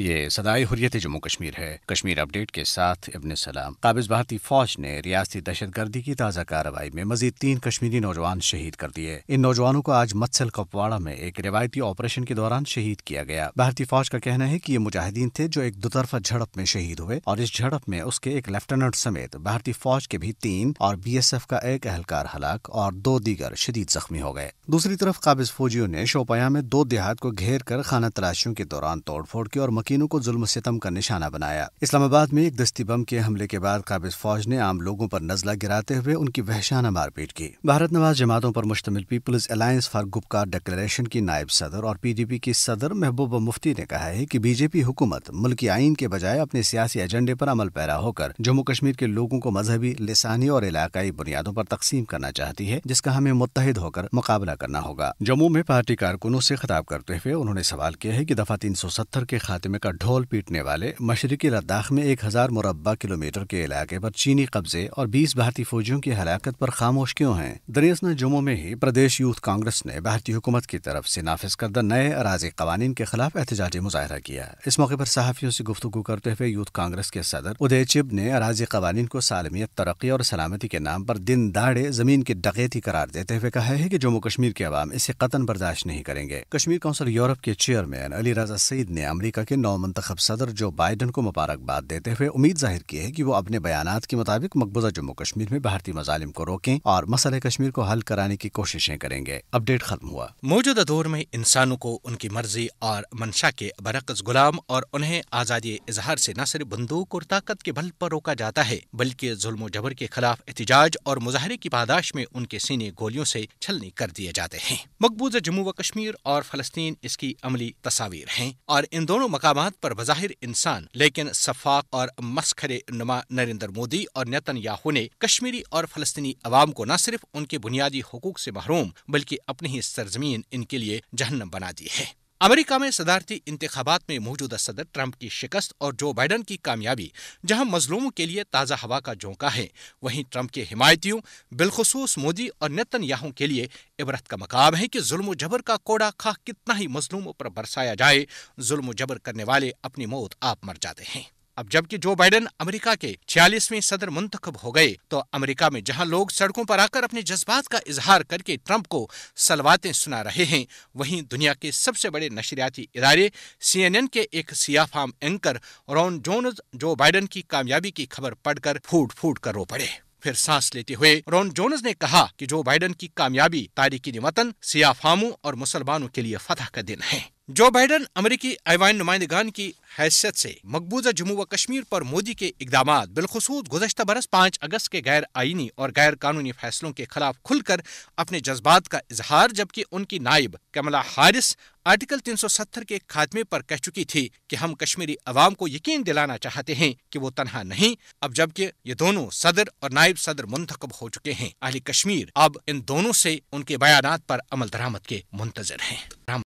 ये सदाई हुरियत जम्मू कश्मीर है कश्मीर अपडेट के साथ इबन सलाम काबिज भारती फौज ने रियासती दहशतगर्दी की ताज़ा कार्रवाई में मजीद तीन कश्मीरी नौजवान शहीद कर दिए इन नौजवानों को आज मत्सल कपवाड़ा में एक रिवायती ऑपरेशन के दौरान शहीद किया गया भारतीय फौज का कहना है कि ये मुजाहिदीन थे जो एक दुतरफा झड़प में शहीद हुए और इस झड़प में उसके एक लेफ्टिनेंट समेत भारतीय फौज के भी तीन और बी एस एफ का एक अहलकार हलाक और दो दीगर शदीद जख्मी हो गए दूसरी तरफ काबिज फौजियों ने शोपिया में दो देहात को घेर कर खाना तलाशियों के दौरान तोड़फोड़ की और मुमकिनों को जुल्म सितम का निशाना बनाया इस्लामाबाद में एक दस्ती बम के हमले के बाद काबिज फौज ने आम लोगों पर नजला गिराते हुए उनकी वहशाना मारपीट की भारत नवाज जमातों पर मुश्तमिल peoples alliance for Gupkar declaration की नायब सदर और पीडीपी की सदर महबूबा मुफ्ती ने कहा है कि बीजेपी हुकूमत मुल्की आइन के बजाय अपने सियासी एजेंडे पर अमल पैरा होकर जम्मू कश्मीर के लोगों को मजहबी लसानी और इलाकाई बुनियादों पर तकसीम करना चाहती है जिसका हमें मुतहद होकर मुकाबला करना होगा जम्मू में पार्टी कारकुनों से खिताब करते हुए उन्होंने सवाल किया है कि दफा 370 के में का ढोल पीटने वाले मशरकी लद्दाख में एक हज़ार मुरबा किलोमीटर के इलाके पर चीनी कब्जे और बीस भारतीय फौजियों की हलाकत पर खामोश क्यों हैं दरेस ने जुम्मों में ही प्रदेश यूथ कांग्रेस ने भारतीय हुकूमत की तरफ से नाफिज करदा नए अराजी कवानीन के खिलाफ एहतजाजी मुजाहरा किया इस मौके पर सहाफ़ियों से गुफ्तु करते हुए यूथ कांग्रेस के सदर उदय चिब ने अराजी कवानीन को सालमियत तरक्की और सलामती के नाम पर दिन दाड़े जमीन की डकैती करार देते हुए कहा है कि जम्मू कश्मीर के अवाम इसे कतन बर्दाश्त नहीं करेंगे कश्मीर काउंसिल यूरोप के चेयरमैन अली रजा सईद ने अमरीका के नौ मंतखब सदर जो बाइडन को मुबारकबाद देते हुए उम्मीद जाहिर की है कि वो अपने बयान के मुताबिक मकबूजा जम्मू कश्मीर में भारतीय मजालिम को रोकें और मसले कश्मीर को हल कराने की कोशिशें करेंगे अपडेट खत्म हुआ मौजूदा दौर में इंसानों को उनकी मर्जी और मंशा के बरकस गुलाम और उन्हें आज़ादी इजहार से न सिर्फ बंदूक और ताकत के बल पर रोका जाता है बल्कि जुल्म जबर के खिलाफ एहतजाज और मुजाहरे की पादाश में उनके सीने गोलियों से छलनी कर दिए जाते हैं मकबूजा जम्मू व कश्मीर और फलस्तीन इसकी अमली तस्वीर हैं और इन दोनों मकाम मकाम पर बज़ाहिर इंसान लेकिन शफाक और मस्खरे नुमा नरेंद्र मोदी और नतन याहू ने कश्मीरी और फलस्तनी अवाम को न सिर्फ उनके बुनियादी हकूक से महरूम बल्कि अपनी ही सरजमीन इनके लिए जहन्नम बना दी है अमेरिका में सदारती इंतबात में मौजूदा सदर ट्रंप की शिकस्त और जो बाइडन की कामयाबी जहां मजलूमों के लिए ताज़ा हवा का झोंका है वहीं ट्रंप के हिमायतियों बिलखसूस मोदी और याहों के लिए इबरत का मकाम है कि जुल्म जबर का कोड़ा खा कितना ही मजलूमों पर बरसाया जाए जुल्म जबर करने वाले अपनी मौत आप मर जाते हैं अब जबकि जो बाइडेन अमेरिका के छियालीसवें सदर मुंतखब हो गए तो अमेरिका में जहां लोग सड़कों पर आकर अपने जज्बात का इजहार करके ट्रंप को सलवातें सुना रहे हैं वहीं दुनिया के सबसे बड़े नशरियाती इदारे सीएनएन के एक सियाफाम एंकर रॉन जोनज जो बाइडेन की कामयाबी की खबर पढ़कर फूट फूट कर रो पड़े फिर सांस लेते हुए रॉन जोन्स ने कहा कि जो बाइडेन की कामयाबी तारीखी वतन सियाफामों और मुसलमानों के लिए फतह का दिन है जो बाइडन अमेरिकी ऐवान नुमाइंदगान की हैसियत से मकबूजा जम्मू व कश्मीर पर मोदी के इकदाम बिलखसूस गुजशत बरस पाँच अगस्त के गैर आइनी और गैर कानूनी फैसलों के खिलाफ खुलकर अपने जज्बात का इजहार जबकि उनकी नायब कमला हारिस आर्टिकल तीन सौ सत्तर के खात्मे पर कह चुकी थी कि हम कश्मीरी अवाम को यकीन दिलाना चाहते हैं कि वो तनहा नहीं अब जबकि ये दोनों सदर और नायब सदर मुंतखब हो चुके हैं अली कश्मीर अब इन दोनों से उनके बयान पर अमल दरामद के मुंतजर हैं